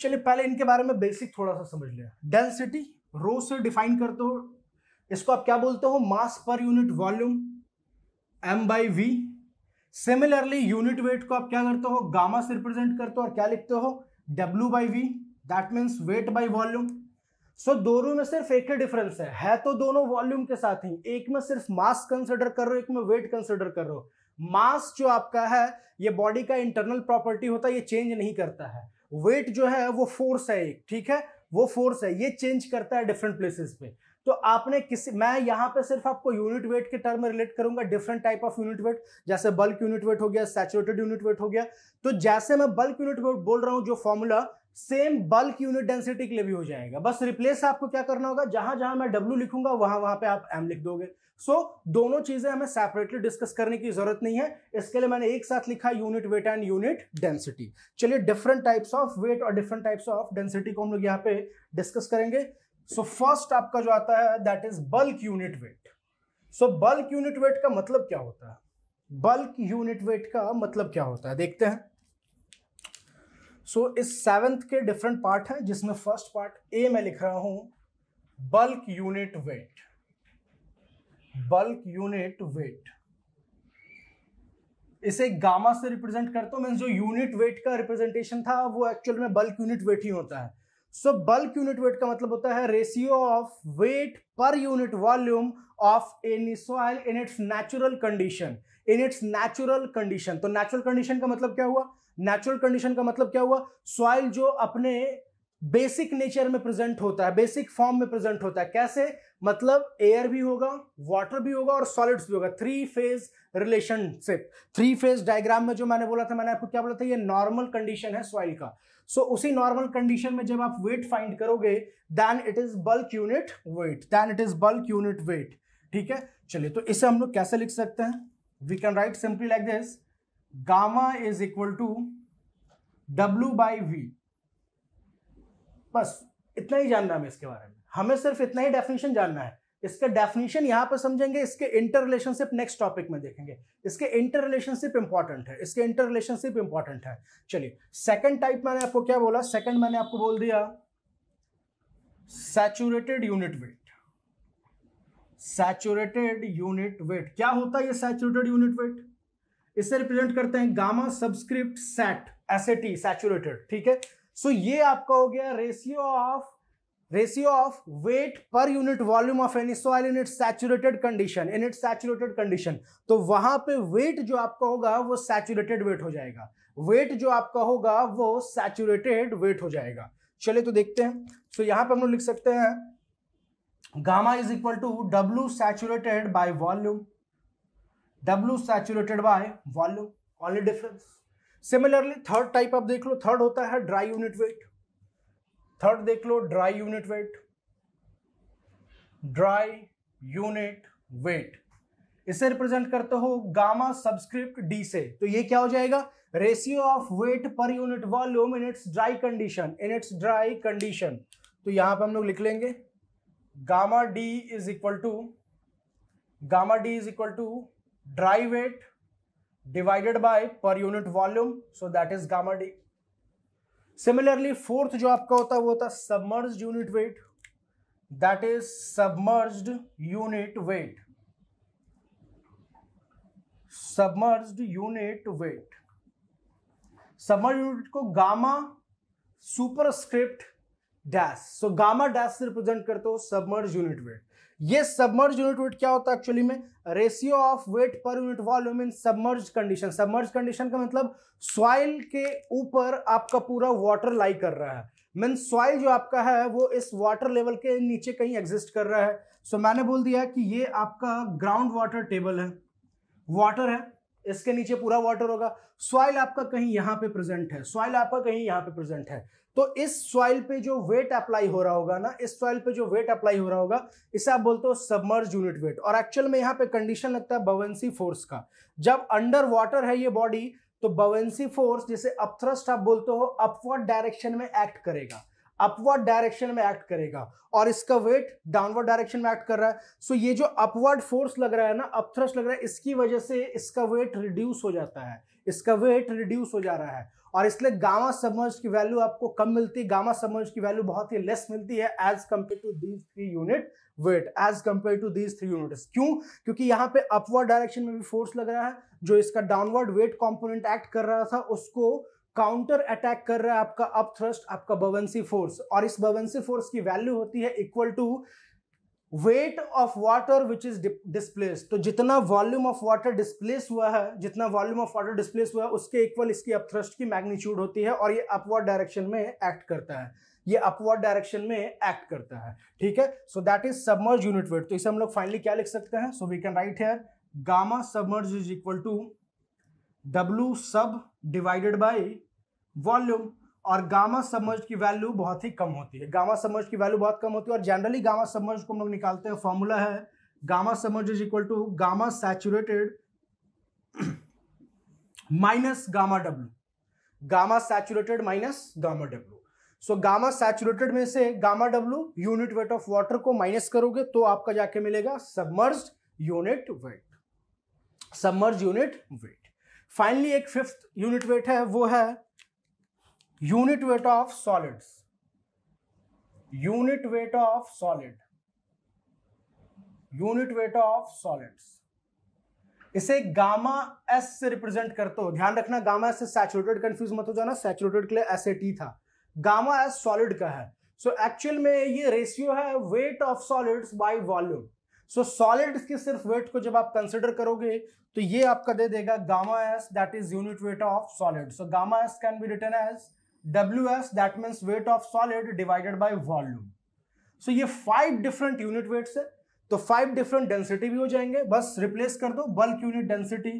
चलिए पहले इनके बारे में बेसिक थोड़ा सा समझ लिया डेंसिटी रो से डिफाइन करते हो इसको आप क्या बोलते हो mass per unit volume M by V similarly unit weight को आप क्या करते हो गामा से रिप्रेजेंट करते हो और क्या लिखते हो W by V that means weight by volume so so, दोनों में सिर्फ एक ही डिफरेंस है है तो दोनों वॉल्यूम के साथ ही एक में सिर्फ मास कंसिडर कर रहे हो एक में वेट कंसिडर कर रहे हो मास जो आपका है ये बॉडी का इंटरनल प्रॉपर्टी होता है ये चेंज नहीं करता है वेट जो है वो फोर्स है एक ठीक है वो फोर्स है ये चेंज करता है डिफरेंट प्लेसेस पे तो आपने किसी मैं यहां पे सिर्फ आपको यूनिट वेट के टर्म में रिलेट करूंगा different type of unit weight जैसे बल्क यूनिट वेट हो गया सैचुरेटेड यूनिट वेट हो गया तो जैसे मैं बल्क यूनिट वेट बोल रहा हूँ जो formula same bulk unit density के लिए भी हो जाएगा बस रिप्लेस आपको क्या करना होगा जहां जहां मैं डब्ल्यू लिखूंगा वहां वहां पे आप एम लिख दोगे सो so, दोनों चीजें हमें सेपरेटली डिस्कस करने की जरूरत नहीं है इसके लिए मैंने एक साथ लिखा unit weight and unit density चलिए डिफरेंट टाइप्स ऑफ वेट और डिफरेंट टाइप्स ऑफ डेंसिटी को हम लोग यहाँ पे डिस्कस करेंगे सो so, फर्स्ट आपका जो आता है that is bulk unit weight so bulk unit weight का मतलब क्या होता है बल्क यूनिट वेट का मतलब क्या होता है देखते हैं सो so, इस सेवेंथ के डिफरेंट पार्ट हैं जिसमें फर्स्ट पार्ट ए मैं लिख रहा हूं bulk unit weight bulk unit weight इसे गामा से रिप्रेजेंट करता हूं मीन जो यूनिट वेट का रिप्रेजेंटेशन था वो एक्चुअल में बल्क यूनिट वेट ही होता है सो बल्क यूनिट वेट का मतलब होता है ratio of weight per unit volume of any soil in its natural condition in its natural condition तो नेचुरल कंडीशन का मतलब क्या हुआ नेचुरल कंडीशन का मतलब क्या हुआ सॉइल जो अपने बेसिक नेचर में प्रेजेंट होता है बेसिक फॉर्म में प्रेजेंट होता है कैसे मतलब एयर भी होगा वाटर भी होगा और सॉलिड्स भी होगा three phase relationship three phase diagram में जो मैंने बोला था मैंने आपको क्या बोला था ये नॉर्मल कंडीशन है सॉइल का सो so, उसी नॉर्मल कंडीशन में जब आप वेट फाइंड करोगे then it is bulk unit weight then it is bulk unit weight ठीक है चलिए तो इसे हम लोग कैसे लिख सकते हैं we can write simply like this gamma is equal to W by V बस इतना ही जानना हमें इसके बारे में हमें सिर्फ इतना ही डेफिनेशन जानना है इसका डेफिनेशन यहां पर समझेंगे इसके इंटर रिलेशनशिप नेक्स्ट टॉपिक में देखेंगे इसके इंटर रिलेशनशिप इंपॉर्टेंट है इसके इंटर रिलेशनशिप इंपॉर्टेंट है चलिए सेकंड टाइप मैंने आपको क्या बोला सेकंड मैंने आपको बोल दिया saturated unit weight saturated unit weight क्या होता है ये सैचुरेटेड यूनिट वेट इसे रिप्रेजेंट करते हैं gamma subscript sat SAT saturated ठीक है सो ये आपका हो गया ratio of ratio of weight per unit volume of any soil in its saturated condition in its saturated condition तो वहां पे वेट जो आपका होगा वो सैचुरेटेड वेट हो जाएगा वेट जो आपका होगा वो सैचुरेटेड वेट हो जाएगा चलिए तो देखते हैं सो so, यहां पे हम लोग लिख सकते हैं gamma is equal to W saturated by volume W saturated by volume only difference similarly third type आप देख लो थर्ड होता है ड्राई यूनिट वेट थर्ड देख लो dry unit weight dry unit weight इसे रिप्रेजेंट करते हो गामा सब्सक्रिप्ट डी से तो ये क्या हो जाएगा ratio of weight per unit volume in its dry condition in its dry condition तो यहां पे हम लोग लिख लेंगे gamma D is equal to gamma D is equal to dry weight divided by per unit volume so that is gamma d similarly fourth जो आपका होता है वो होता है submerged unit weight that is submerged unit weight submerged unit weight submerge unit को gamma superscript dash so gamma dash represent करते हो सबमर्ज यूनिट वेट ये सबमर्ज यूनिट वेट क्या होता है एक्चुअली में ratio of weight per unit volume in submerge condition submerge condition का मतलब सॉइल के ऊपर आपका पूरा वाटर लाई कर रहा है मीन सॉइल जो आपका है वो इस वाटर लेवल के नीचे कहीं एग्जिस्ट कर रहा है सो so, मैंने बोल दिया कि ये आपका ग्राउंड वाटर टेबल है वाटर है इसके नीचे पूरा वाटर होगा सॉइल आपका कहीं यहां पे प्रेजेंट है सॉइल आपका कहीं यहां पे प्रेजेंट है तो इस सॉइल पे जो वेट अप्लाई हो रहा होगा ना इस सॉइल पे जो वेट अप्लाई हो रहा होगा इसे आप बोलते हो सबमर्ज यूनिट वेट और एक्चुअल में यहां पे कंडीशन लगता है बवेंसी फोर्स का जब अंडर वाटर है ये बॉडी तो बवेंसी फोर्स जिसे अपथ्रस्ट आप बोलते हो अपवर्ड डायरेक्शन में एक्ट करेगा अपवर्ड डायरेक्शन में एक्ट करेगा और इसका वेट डाउनवर्ड डायरेक्शन में एक्ट कर रहा है सो so ये जो अपवर्ड फोर्स लग रहा है ना अपथ्रस्ट लग रहा है इसकी वजह से इसका वेट रिड्यूस हो जाता है इसका वेट रिड्यूस हो जा रहा है और इसलिए गामा सबमर्ज की वैल्यू आपको कम मिलती है गामा सबमर्ज की वैल्यू बहुत ही लेस मिलती है as compare to these three unit weight as compare to these three unit क्यों क्योंकि यहां पे अपवर्ड डायरेक्शन में भी फोर्स लग रहा है जो इसका डाउनवर्ड वेट कंपोनेंट एक्ट कर रहा था उसको काउंटर अटैक कर रहा है आपका अप थ्रस्ट आपका बवंसी फोर्स और इस बवंसी फोर्स की वैल्यू होती है equal to weight of water which is displace तो जितना वॉल्यूम ऑफ वाटर डिस्प्लेस हुआ है जितना वॉल्यूम ऑफ वाटर डिस्प्लेस हुआ है उसके इक्वल इसकी अप थ्रस्ट की मैग्नीट्यूड होती है और ये अपवर्ड डायरेक्शन में एक्ट करता है ये अपवर्ड डायरेक्शन में एक्ट करता है ठीक है so that is submerge unit weight तो इसे हम लोग फाइनली क्या लिख सकते हैं so we can write here gamma submerge is equal to W sub divided by volume और गामा सबमर्ज की वैल्यू बहुत ही कम होती है गामा सबमर्ज की वैल्यू बहुत कम होती है और जनरली गामा सबमर्ज को हम लोग निकालते हैं फॉर्मूला है gamma submerge is equal to gamma saturated minus gamma W gamma saturated minus gamma W so gamma saturated में से gamma W unit weight of water को माइनस करोगे तो आपका जाके मिलेगा submerge unit weight submerge unit weight finally एक fifth unit weight है वो है unit weight of solids unit weight of solid unit weight of solids इसे गामा एस से रिप्रेजेंट करते हो ध्यान रखना गामा एस से सैचुरेटेड कंफ्यूज मत हो जाना सैचुरेटेड के लिए एस ए टी था गामा एस सॉलिड का है सो so, एक्चुअल में ये रेशियो है weight of solids by volume so solids के सिर्फ वेट को जब आप कंसिडर करोगे तो ये आपका दे देगा gamma S that is unit weight of solid so gamma S can be written as ws that means weight of solid divided by volume so so, ये फाइव डिफरेंट यूनिट वेट्स है तो five different density भी हो जाएंगे बस replace कर दो bulk unit density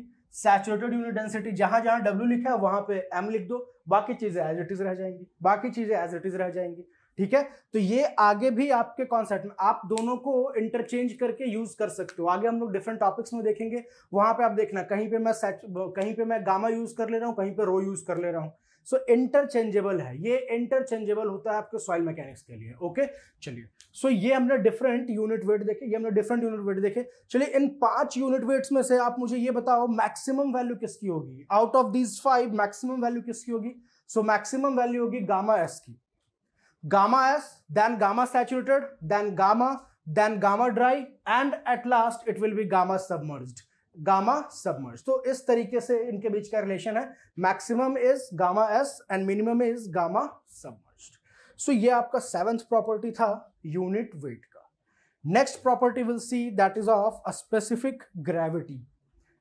saturated unit density जहां जहां W लिखा है वहां पे M लिख दो बाकी चीजें एज इट इज रह जाएंगी बाकी चीजें एज इट इज रह जाएंगी ठीक है तो ये आगे भी आपके कॉन्सेप्ट में आप दोनों को इंटरचेंज करके यूज कर सकते हो आगे हम लोग डिफरेंट टॉपिक्स में देखेंगे वहां पे आप देखना कहीं पे मैं कहीं पे मैं गामा यूज कर ले रहा हूँ कहीं पे रो यूज कर ले रहा हूँ सो इंटरचेंजेबल है ये इंटरचेंजेबल होता है आपके सॉइल मैकेनिक्स के लिए ओके चलिए सो ये हमने डिफरेंट यूनिट वेट देखे ये हमने डिफरेंट यूनिट वेट देखे चलिए इन पांच यूनिट वेट्स में से आप मुझे ये बताओ मैक्सिमम वैल्यू किसकी होगी out of these five maximum value किसकी होगी सो मैक्सिमम वैल्यू होगी गामा एस की gamma S then gamma saturated then gamma then gamma dry and at last it will be gamma submerged gamma submerge तो इस तरीके से इनके बीच का रिलेशन है maximum is gamma S and minimum is gamma submerge so ये आपका सेवेंथ प्रॉपर्टी था यूनिट वेट का next property will see that is of a specific gravity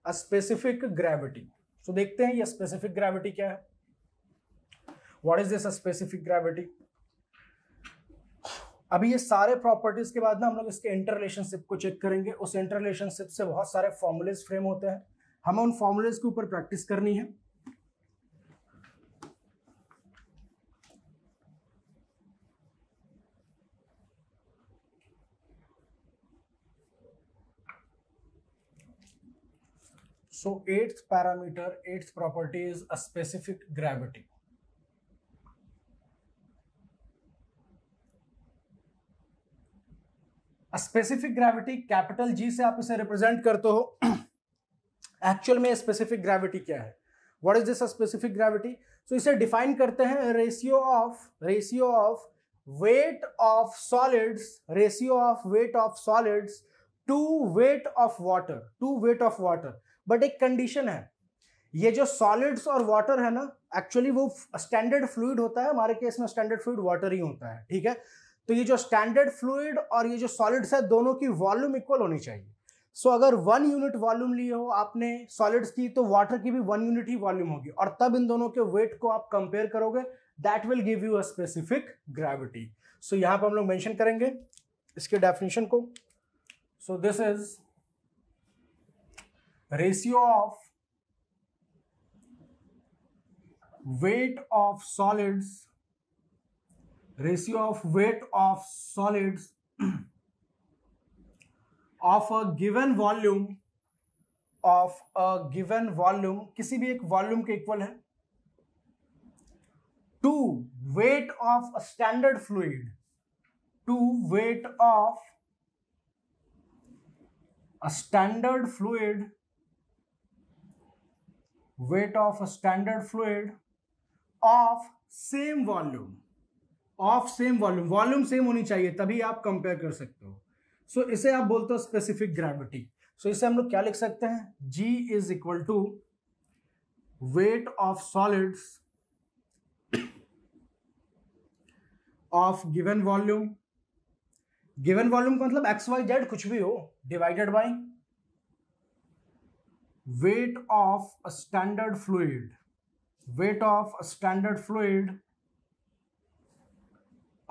a specific gravity so देखते हैं ये स्पेसिफिक ग्रेविटी क्या है what is this specific gravity अभी ये सारे प्रॉपर्टीज के बाद ना हम लोग इसके इंटर रिलेशनशिप को चेक करेंगे उस इंटर रिलेशनशिप से बहुत सारे फॉर्मुलेज फ्रेम होते हैं हमें उन फॉर्मुलेज के ऊपर प्रैक्टिस करनी है so eighth parameter eighth property is a specific gravity specific gravity capital G से आप इसे रिप्रेजेंट करते हो एक्चुअल *clears throat* में स्पेसिफिक ग्रेविटी क्या है what is this specific gravity so इसे डिफाइन करते हैं ratio of ratio of weight of solids ratio of weight of solids to weight of water to weight of water but एक condition है ये जो solids और वाटर है ना एक्चुअली वो स्टैंडर्ड फ्लूड होता है हमारे केस में स्टैंडर्ड फ्लूड वाटर ही होता है ठीक है तो ये जो स्टैंडर्ड फ्लूड और ये जो सॉलिड्स है दोनों की वॉल्यूम इक्वल होनी चाहिए सो so, अगर वन यूनिट वॉल्यूम लिए हो आपने सॉलिड्स की तो वाटर की भी वन यूनिट ही वॉल्यूम होगी और तब इन दोनों के वेट को आप कंपेयर करोगे that will give you a specific gravity so यहां पर हम लोग मेंशन करेंगे इसके डेफिनेशन को so this is ratio of weight of solids ratio of weight of solid of a given volume of a given volume किसी भी एक वॉल्यूम के इक्वल है to weight of a standard fluid to weight of a standard fluid weight of a standard fluid of same volume of same volume volume same होनी चाहिए तभी आप कंपेयर कर सकते हो सो so, इसे आप बोलते हो स्पेसिफिक ग्रेविटी सो इसे हम लोग क्या लिख सकते हैं G is equal to weight of solids of given volume given volume का मतलब एक्स वाई जेड कुछ भी हो divided by weight of a standard fluid weight of a standard fluid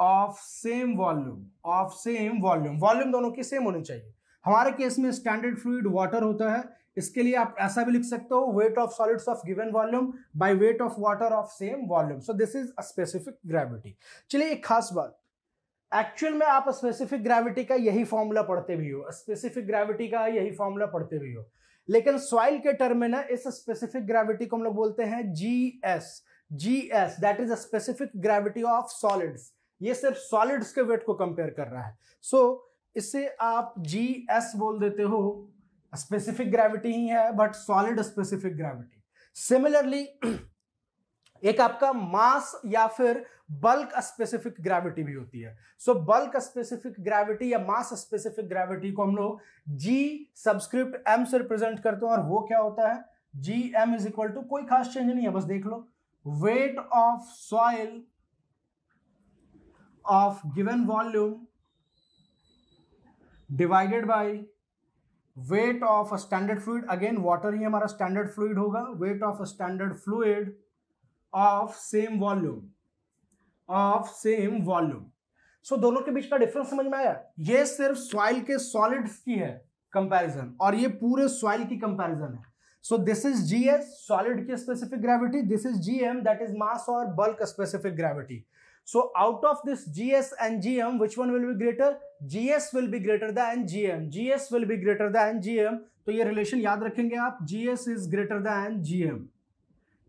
of same volume of same volume volume दोनों की same होनी चाहिए हमारे केस में स्टैंडर्ड फ्लूड वाटर होता है इसके लिए आप ऐसा भी लिख सकते हो weight of solids of given volume by weight of water of same volume so this is a specific gravity चलिए एक खास बात एक्चुअल में आप स्पेसिफिक ग्रेविटी का यही फॉर्मूला पढ़ते भी हो स्पेसिफिक ग्रेविटी का यही फॉर्मूला पढ़ते भी हो लेकिन सॉइल के टर्म में ना इस स्पेसिफिक ग्रेविटी को हम लोग बोलते हैं G S G S that is a specific gravity of solids ये सिर्फ सॉलिड्स के वेट को कंपेयर कर रहा है सो so, इसे आप जी एस बोल देते हो स्पेसिफिक ग्रेविटी ही है but solid specific gravity similarly एक आपका मास या फिर बल्क स्पेसिफिक ग्रेविटी भी होती है सो बल्क स्पेसिफिक ग्रेविटी या मास स्पेसिफिक ग्रेविटी को हम लोग जी सब्सक्रिप्ट एम से रिप्रेजेंट करते हैं और वो क्या होता है G M is equal to कोई खास चेंज नहीं है बस देख लो weight of soil of given volume divided by weight of a standard fluid again water ही हमारा स्टैंडर्ड फ्लूड होगा weight of standard fluid of same volume of same volume so दोनों के बीच का डिफरेंस समझ में आया ये सिर्फ सॉइल के सॉलिड्स की है कंपैरिजन और ये पूरे सॉइल की कंपैरिजन है so this is G S solid की specific gravity this is G M that is mass और bulk specific gravity So out of this GS and GM, which one will be greater? GS will be greater than GM. GS will be greater than GM. तो ye relation yaad rakhenge aap GS is greater than GM.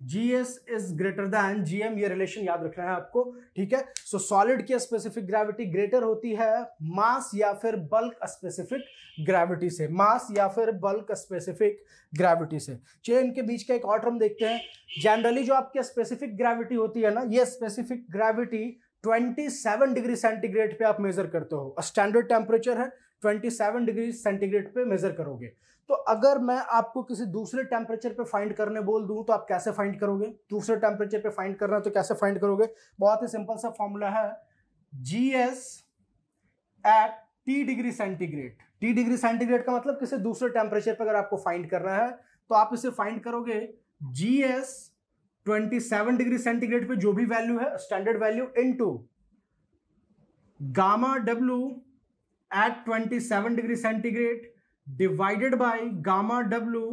G S is greater than G M ये relation याद रखना है आपको ठीक है so solid की specific gravity greater होती है मास या फिर बल्क स्पेसिफिक ग्रेविटी से मास या फिर बल्क स्पेसिफिक ग्रेविटी से चलिए इनके बीच का एक और हम देखते हैं जनरली जो आपकी स्पेसिफिक ग्रेविटी होती है ना ये स्पेसिफिक ग्रेविटी 27 डिग्री सेंटीग्रेड पे आप मेजर करते हो स्टैंडर्ड टेम्परेचर है 27 डिग्री सेंटीग्रेड पे मेजर करोगे तो अगर मैं आपको किसी दूसरे टेम्परेचर पे फाइंड करने बोल दूं तो आप कैसे फाइंड करोगे दूसरे टेम्परेचर पे फाइंड करना है तो कैसे फाइंड करोगे बहुत ही सिंपल सा फॉर्मूला है G S at T degree centigrade T degree centigrade का मतलब किसी दूसरे टेम्परेचर पर अगर आपको फाइंड करना है तो आप इसे फाइंड करोगे G S twenty seven degree centigrade पे जो भी वैल्यू है standard value into gamma W at twenty seven degree centigrade divided by gamma W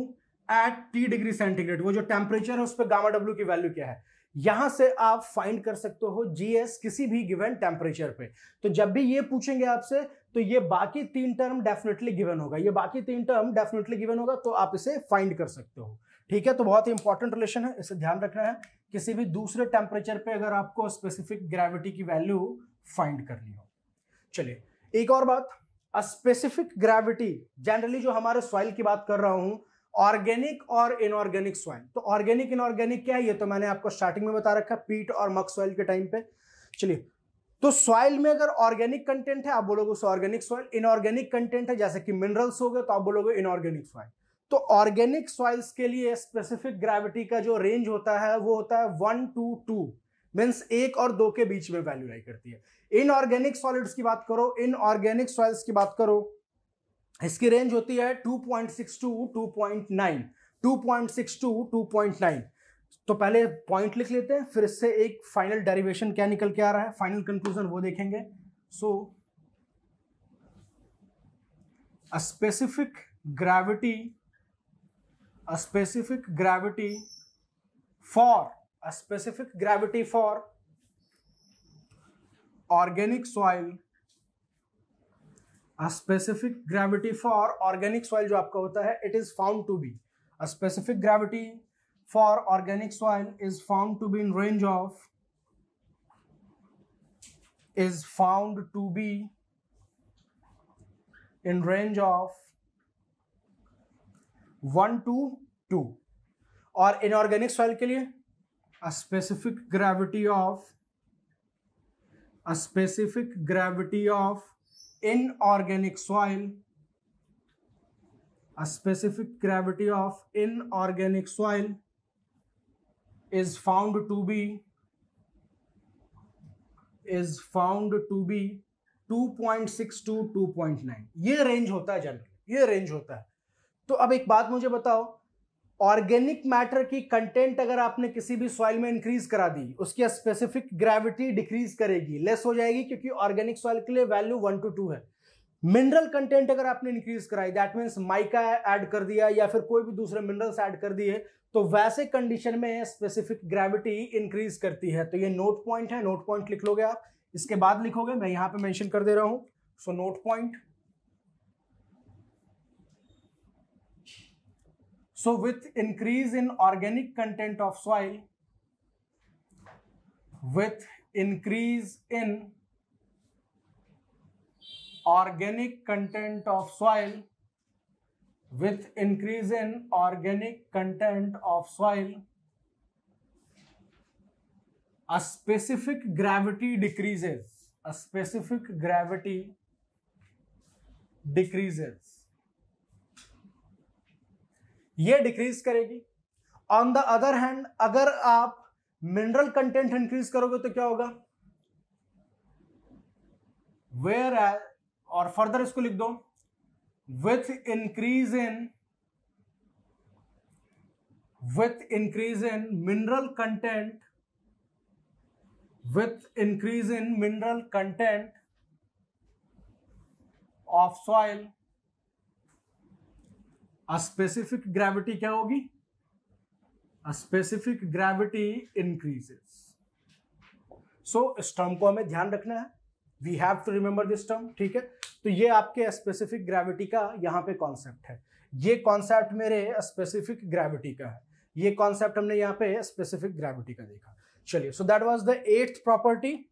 at T degree centigrade वो जो टेम्परेचर है उस पर गामा डब्ल्यू की वैल्यू क्या है यहां से आप फाइंड कर सकते हो जीएस किसी भी गिवन टेम्परेचर पे तो जब भी ये पूछेंगे आपसे तो ये बाकी तीन टर्म डेफिनेटली गिवन होगा ये बाकी तीन टर्म डेफिनेटली गिवन होगा तो आप इसे फाइंड कर सकते हो ठीक है तो बहुत ही इंपॉर्टेंट रिलेशन है इसे ध्यान रखना है किसी भी दूसरे टेम्परेचर पे अगर आपको स्पेसिफिक ग्रेविटी की वैल्यू फाइंड करनी हो चलिए एक और बात अ स्पेसिफिक ग्रेविटी जनरली जो हमारे सॉइल की बात कर रहा हूं ऑर्गेनिक और इनऑर्गेनिक सॉइल तो ऑर्गेनिक इनऑर्गेनिक क्या है ये तो मैंने आपको स्टार्टिंग में बता रखा पीट और मक सॉइल के टाइम पे चलिए तो सॉइल में अगर ऑर्गेनिक कंटेंट है आप बोलोगे उसे ऑर्गेनिक सॉइल इनऑर्गेनिक कंटेंट है जैसे कि मिनरल्स हो गए तो आप बोलोगे इनऑर्गेनिक सॉइल तो ऑर्गेनिक सॉइल्स के लिए स्पेसिफिक ग्रेविटी का जो रेंज होता है वो होता है वन टू टू मीन्स एक और दो के बीच में वैल्यू लाई करती है इनऑर्गेनिक सॉलिड्स की बात करो इनऑर्गेनिक सॉइल्स की बात करो इसकी रेंज होती है 2.6 टू 2.9 2.6 टू 2.9 तो पहले पॉइंट लिख लेते हैं फिर इससे एक फाइनल डेरिवेशन क्या निकल के आ रहा है फाइनल कंक्लूजन वो देखेंगे so a specific gravity a specific gravity for a specific gravity for organic soil a specific gravity for organic soil जो आपका होता है it is found to be a specific gravity for organic soil is found to be in range of is found to be in range of one to two और inorganic soil के लिए a specific gravity of a specific gravity of inorganic soil a specific gravity of inorganic soil is found to be is found to be 2.6 to 2.9 ये range होता है generally ये range होता है तो अब एक बात मुझे बताओ ऑर्गेनिक मैटर की कंटेंट अगर आपने किसी भी सॉइल में इंक्रीज करा दी उसकी स्पेसिफिक ग्रेविटी डिक्रीज करेगी लेस हो जाएगी क्योंकि ऑर्गेनिक सॉइल के लिए वैल्यू वन टू टू है मिनरल कंटेंट अगर आपने इंक्रीज कराई दैट मीन्स माइका ऐड कर दिया या फिर कोई भी दूसरे मिनरल्स ऐड कर दिए तो वैसे कंडीशन में स्पेसिफिक ग्रेविटी इंक्रीज करती है तो ये नोट पॉइंट है नोट पॉइंट लिख लोगे आप इसके बाद लिखोगे मैं यहाँ पे मेंशन कर दे रहा हूँ so note point So with increase in organic content of soil, with increase in organic content of soil, with increase in organic content of soil, a specific gravity decreases. A specific gravity decreases. ये decrease करेगी on the other hand अगर आप mineral content increase करोगे तो क्या होगा where और further इसको लिख दो with increase in with increase in mineral content with increase in mineral content of soil a specific gravity क्या होगी अस्पेसिफिक ग्रेविटी इंक्रीजेस सो इस टर्म को हमें ध्यान रखना है we have to remember this term ठीक है तो ये आपके स्पेसिफिक ग्रेविटी का यहां पे कॉन्सेप्ट है ये कॉन्सेप्ट मेरे स्पेसिफिक ग्रेविटी का है ये कॉन्सेप्ट हमने यहां पे स्पेसिफिक ग्रेविटी का देखा चलिए so that was the eighth property